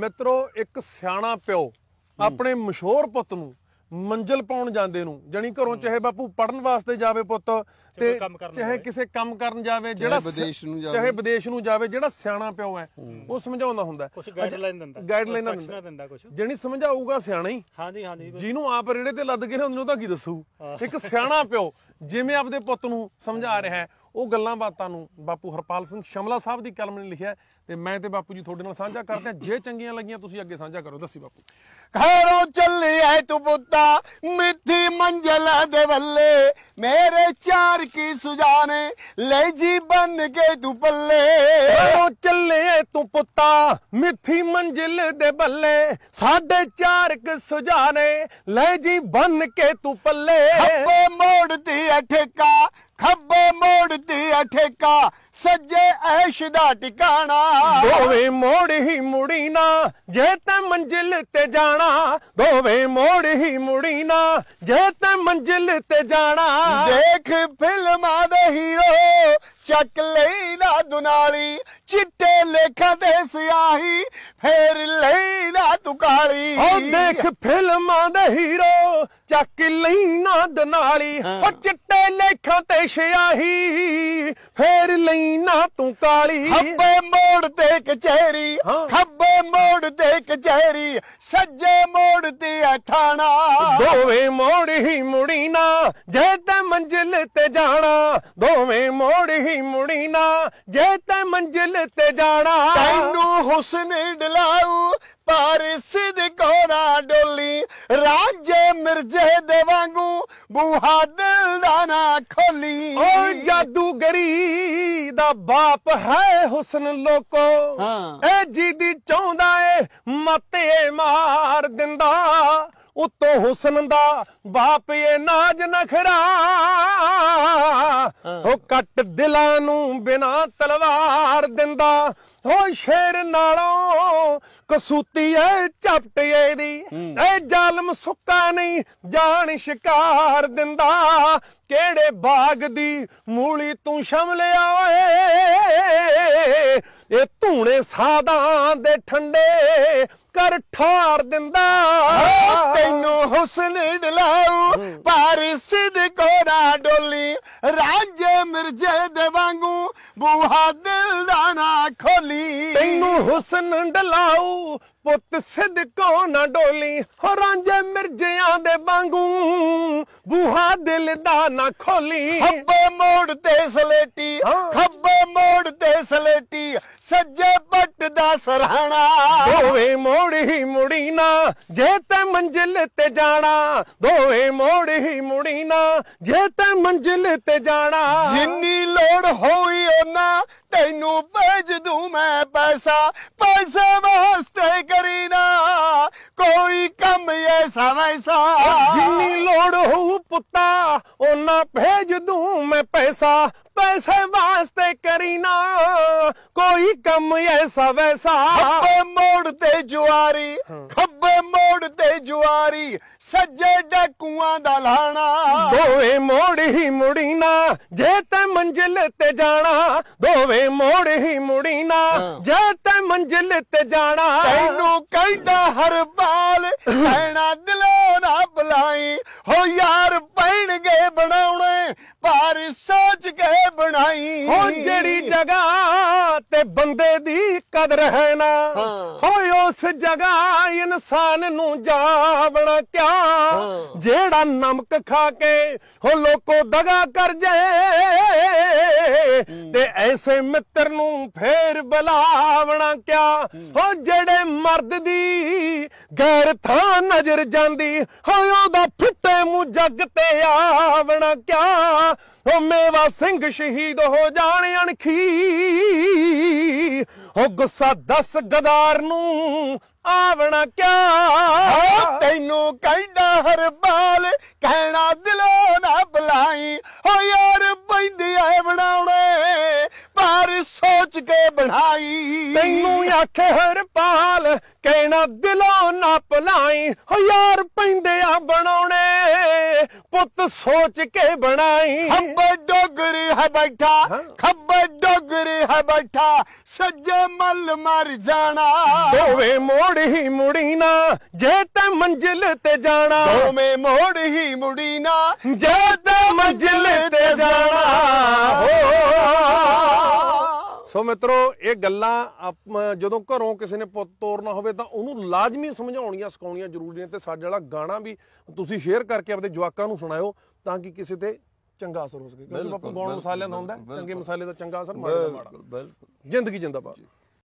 ਮਿੱਤਰੋ ਇੱਕ ਸਿਆਣਾ ਪਿਓ ਆਪਣੇ ਮਸ਼ਹੂਰ ਪੁੱਤ ਨੂੰ ਮੰਜ਼ਲ ਪਾਉਣ ਜਾਂਦੇ ਨੂੰ ਜਣੀ ਘਰੋਂ ਚਾਹੇ ਬਾਪੂ ਪੜਨ ਵਾਸਤੇ ਜਾਵੇ ਪੁੱਤ ਤੇ ਚਾਹੇ ਕਿਸੇ ਕੰਮ ਕਰਨ ਜਾਵੇ ਜਿਹੜਾ ਵਿਦੇਸ਼ ਨੂੰ ਜਾਵੇ ਚਾਹੇ ਵਿਦੇਸ਼ ਨੂੰ ਜਾਵੇ ਜਿਹੜਾ ਸਿਆਣਾ ਪਿਓ ਹੈ ਉਹ ਸਮਝਾਉਂਦਾ ਹੁੰਦਾ ਕੁਝ ਗਾਈਡਲਾਈਨ ਦਿੰਦਾ ਗਾਈਡਲਾਈਨ ਦਿੰਦਾ ਕੁਝ ਜਣੀ ਸਮਝਾਊਗਾ ਸਿਆਣਾ ਹੀ ਹਾਂਜੀ ਹਾਂਜੀ ਜਿਹਨੂੰ ਆਪ ਰੇੜੇ ਤੇ ਲੱਦ ਕੇ ਨੇ ਉਹਨੂੰ ਤਾਂ ਕੀ ਦੱਸੂ ਇੱਕ ਸਿਆਣਾ ਪਿਓ ਜਿਵੇਂ ਆਪਦੇ ਪੁੱਤ ਨੂੰ ਸਮਝਾ ਰਿਹਾ ਉਹ ਗੱਲਾਂ ਬਾਤਾਂ ਨੂੰ ਬਾਪੂ ਹਰਪਾਲ ਸਿੰਘ ਸ਼ਮਲਾ ਸਾਹਿਬ ਦੀ ਕਲਮ ਨੇ ਲਿਖਿਆ ਤੇ ਮੈਂ ਤੇ ਬਾਪੂ ਜੀ ਤੁਹਾਡੇ ਨਾਲ ਸਾਂਝਾ ਕਰਦੇ ਹਾਂ ਜੇ ਚੰਗੀਆਂ ਲੱਗੀਆਂ ਤੁਸੀਂ ਅੱਗੇ ਸਾਂਝਾ ਕਰੋ ਦੱਸੀ ਬਾਪੂ ਘਰੋਂ ਚੱਲੇ ਐ ਤੂੰ ਪੁੱਤਾ ਮਿੱਠੀ ਮੰਜ਼ਲ ਦੇ ਵੱਲੇ ਮੇਰੇ ਚਾਰ ਕੀ ਸੁਜਾਨੇ ਲੈ ਜੀ ਬਨ ਕੇ ਤੂੰ ਪੱਲੇ ਘਰੋਂ ਚੱਲੇ ਐ ਤੂੰ ਪੁੱਤਾ ਮਿੱਠੀ ਮੰਜ਼ਲ ਦੇ ਬੱਲੇ ਸਾਡੇ ਚਾਰ ਕੀ ਸੁਜਾਨੇ ਲੈ ਜੀ ਬਨ ਕੇ ਤੂੰ ਪੱਲੇ ਅਰਸ਼ ਦਾ ਟਿਕਾਣਾ ਦੋਵੇਂ ਮੋੜ ਹੀ ਮੁੜੀਨਾ ਜੇ ਤੈ ਮੰਜ਼ਿਲ ਤੇ ਜਾਣਾ ਦੋਵੇਂ ਮੋੜ ਹੀ ਮੁੜੀਨਾ ਜੇ ਤੈ ਮੰਜ਼ਿਲ ਤੇ ਜਾਣਾ ਦੇਖ ਫਿਲਮਾਂ ਦੇ ਹੀਰੋ ਚੱਕ ਲਈ ਨਾ ਦੁਨਾਲੀ ਚਿੱਟੇ ਲੇਖਾਂ ਤੇ ਸਿਆਹੀ ਫੇਰ ਲਈ ਨਾ ਤੁਕਾਲੀ ਓ ਦੇਖ ਫਿਲਮਾਂ ਦੇ ਹੀਰੋ ਚੱਕ ਲਈ ਨਾ ਦੁਨਾਲੀ ਓ ਚਿੱਟੇ ਲੇਖਾਂ ਤੇ ਸਿਆਹੀ ਫੇਰ ਨਾ ਤੂੰ ਕਾਲੀ ਖੱਬੇ ਮੋੜ ਤੇ ਕਚਹਿਰੀ ਖੱਬੇ ਮੋੜ ਤੇ ਕਚਹਿਰੀ ਸੱਜੇ ਮੋੜ ਤੇ ਆ ਥਾਣਾ ਦੋਵੇਂ ਮੋੜ ਹੀ ਮੁੜੀ ਨਾ ਜੇ ਤੇ ਮੰਜ਼ਿਲ ਤੇ ਜਾਣਾ ਦੋਵੇਂ ਮੋੜ ਹੀ ਮੁੜੀ ਨਾ ਜੇ ਤੇ ਮੰਜ਼ਿਲ ਤੇ ਜਾਣਾ ਤੈਨੂੰ ਹੁਸਨ ਢਲਾਉ ਪਾਰ ਸਿੱਧ ਕੋਰਾ ਡੋਲੀ ਰਾਜੇ ਮਿਰਜ਼ੇ ਦੇ ਵਾਂਗੂ ਬੂਹਾ ਦਿਲ ਦਾ ਨਾ ਖੋਲੀ ਓ ਜਾਦੂਗਰੀ ਦਾ ਬਾਪ ਹੈ ਹੁਸਨ ਲੋਕੋ ਹਾਂ ਇਹ ਜੀ ਦੀ ਚਾਹੁੰਦਾ ਏ ਮਤੇ ਮਾਰ ਦਿੰਦਾ ਉਤੋਂ ਹੁਸਨ ਦਾ ਬਾਪ ਇਹ ਨਾਜ ਨਖਰਾ ਹੋ ਕੱਟ ਦਿਲਾਂ ਨੂੰ ਬਿਨਾ ਤਲਵਾਰ ਦਿੰਦਾ ਹੋ ਸ਼ੇਰ ਨਾਲੋਂ ਕਸੂਤੀ ਐ ਝਪਟੇ ਦੀ ਐ ਜ਼ਾਲਮ ਸੁੱਕਾ ਨਹੀਂ ਜਾਣ ਸ਼ਿਕਾਰ ਕਰ ਦਿੰਦਾ ਕਿਹੜੇ ਬਾਗ ਦੀ ਮੂਲੀ ਤੂੰ ਸ਼ਮਲਿਆ ਓਏ ਇਹ ਧੂਣੇ ਸਾਦਾਂ ਦੇ ਠੰਡੇ ਕਰ ਠਾਰ ਦਿੰਦਾ ਤੈਨੂੰ ਹੁਸਨ ਡਲਾਉ ਪਾਰਿਸ ਦੇ ਕੋੜਾ ਡੋਲੀ ਰਾਜੇ ਮਿਰਜੇ ਦੇ ਵਾਂਗੂ ਬੂਹਾ ਦਿਲ ਦਾ ਨਾ ਖੋਲੀ ਤੈਨੂੰ ਹੁਸਨ ਡਲਾਉ ਪੁੱਤ ਕੋ ਨਾ ਡੋਲੀ ਹੋ ਰਾਂਝੇ ਮਿਰਜਿਆਂ ਦੇ ਵਾਂਗੂ ਬੂਹਾ ਦਿਲ ਦਾ ਨਾ ਖੋਲੀ ਖੱਬੇ ਮੋੜ ਤੇ ਸਲੇਟੀ ਖੱਬੇ ਮੋੜ ਤੇ ਸਲੇਟੀ ਸੱਜੇ ਪੱਟ ਦਾ ਸਰਹਣਾ ਦੋਵੇਂ ਮੋੜੀ ਮੁੜੀ ਨਾ ਜੇ ਤੈ ਮੰਜ਼ਿਲ ਤੇ ਜਾਣਾ ਦੋਵੇਂ ਮੋੜੀ ਮੁੜੀ ਨਾ ਜੇ ਤੈ ਮੰਜ਼ਿਲ ਤੇ ਜਾਣਾ ਜਿੰਨੀ ਲੋੜ ਹੋਈ ਉਹਨਾਂ ਤੈਨੂੰ ਭੇਜ ਦੂੰ ਮੈਂ ਪੈਸਾ ਪੈਸੇ ਵਾਸਤੇ ਕਰੀਨਾ ਕੋਈ ਕੰਮ ਐਸਾ ਵੈਸਾ ਜਿੰਨੀ ਲੋੜ ਹੋਊ ਪੁੱਤਾ ਉਹਨਾਂ ਭੇਜ ਦੂੰ ਐਸਾ ਪੈਸੇ ਵਾਸਤੇ ਕਰੀ ਨਾ ਕੋਈ ਕੰਮ ਐਸਾ ਵੈਸਾ ਖੱਬੇ ਮੋੜ ਤੇ ਜੁਆਰੀ ਖੱਬੇ ਮੋੜ ਤੇ ਜੁਆਰੀ ਸੱਜੇ ਡਕੂਆਂ ਦਾ ਲਾਣਾ ਦੋਵੇਂ ਮੋੜ ਹੀ ਮੁੜੀ ਨਾ ਜੇ ਤੇ ਮੰਜ਼ਿਲ ਤੇ ਜਾਣਾ ਦੋਵੇਂ ਮੋੜ ਹੀ ਮੁੜੀ ਨਾ ਜੇ ਤੇ ਮੰਜ਼ਿਲ ਤੇ ਜਾਣਾ ਤੈਨੂੰ ਕਹਿੰਦਾ ਹਰ ਬਾਲ ਐਣਾ ਦਿਲੇ ਬਣਾਈ ਹੋ ਯਾਰ ਪੈਣ ਗਏ ਬਣਾਉਣੇ ਪਰ ਸੋਚ ਕੇ ਬਣਾਈ ਹੋ ਜਿਹੜੀ ਜਗ੍ਹਾ ਤੇ ਬੰਦੇ ਦੀ ਕਦਰ ਹੈ ਨਾ ਹੋਏ ਉਸ ਜਗ੍ਹਾ ਇਨਸਾਨ ਨੂੰ ਜਾਵਣਾ ਕਿਆ ਜਿਹੜਾ ਨਮਕ ਖਾ ਕੇ ਹੋ ਲੋਕੋ ਦਗਾ ਕਰ ਜੇ ਤੇ ਐਸੇ ਮਿੱਤਰ ਨੂੰ ਫੇਰ ਬੁਲਾਵਣਾ ਕਿਆ ਹੋ ਜਿਹੜੇ ਮਰਦ ਦੀ ਗੈਰ ਥਾਂ ਨਜ਼ਰ ਜਾਂਦੀ ਹੋ ਉਹਦਾ ਫਿੱਟੇ ਮੂੰਹ ਜੱਗ ਤੇ ਆਵਣਾ ਕਿਆ ਹੋ ਮੇਵਾ ਸਿੰਘ ਸ਼ਹੀਦ ਹੋ ਜਾਣ ਅਣਖੀ ਹੋ ਗੁੱਸਾ ਦੱਸ ਗਦਾਰ ਨੂੰ ਆਵਣਾ ਕਿਆ ਤੈਨੂੰ ਕਹਿੰਦਾ ਹਰਬਾਲ ਕਹਿਣਾ ਦਿਲੋਂ ਨਾ ਬੁਲਾਈ ਹੋ ਯਾਰ ਪੈਂਦੀ ਐ ਬਣਾਉਣ ਸੋਚ ਕੇ ਬਣਾਈ ਤੈਨੂੰ ਆਖੇ ਹਰਪਾਲ ਕਹਿਣਾ ਦਿਲੋਂ ਨਾ ਭਲਾਈ ਹੋ ਯਾਰ ਪੈਂਦਿਆ ਬਣਾਉਣੇ ਪੁੱਤ ਸੋਚ ਕੇ ਬਣਾਈ ਹੱਬ ਡੋਗਰੀ ਹੈ ਬੈਠਾ ਖੱਬ ਡੋਗਰੀ ਹੈ ਬੈਠਾ ਸੱਜੇ ਮਲ ਮਰ ਜਾਣਾ ਦੋਵੇਂ ਮੋੜ ਹੀ ਮੁੜੀ ਨਾ ਜੇ ਤੇ ਮੰਜ਼ਿਲ ਤੇ ਜਾਣਾ ਦੋਵੇਂ ਮੋੜ ਹੀ ਮੁੜੀ ਨਾ ਜੇ ਤੇ ਮੰਜ਼ਿਲ ਤੇ ਜਾਣਾ ਸੋ ਮਿੱਤਰੋ ਇਹ ਗੱਲਾਂ ਜਦੋਂ ਘਰੋਂ ਕਿਸੇ ਨੇ ਪੁੱਤ ਤੋਰਨਾ ਹੋਵੇ ਤਾਂ ਉਹਨੂੰ ਲਾਜ਼ਮੀ ਸਮਝਾਉਣੀਆਂ ਸਿਖਾਉਣੀਆਂ ਜ਼ਰੂਰੀ ਨੇ ਤੇ ਸਾਡੇ ਵਾਲਾ ਗਾਣਾ ਵੀ ਤੁਸੀਂ ਸ਼ੇਅਰ ਕਰਕੇ ਆਪਣੇ ਜਵਾਕਾਂ ਨੂੰ ਸੁਣਾਇਓ ਤਾਂ ਕਿ ਕਿਸੇ ਤੇ ਚੰਗਾ ਅਸਰ ਹੋ ਸਕੇ ਕਿਉਂਕਿ ਬਾਪੂ ਗੌਣ ਮਸਾਲਿਆਂ ਦਾ ਹੁੰਦਾ ਚੰਗੇ ਮਸਾਲੇ ਦਾ ਚੰਗਾ ਅਸਰ ਮਾੜਾ ਮਾੜਾ ਜ਼ਿੰਦਗੀ ਜਿੰਦਾਬਾਦ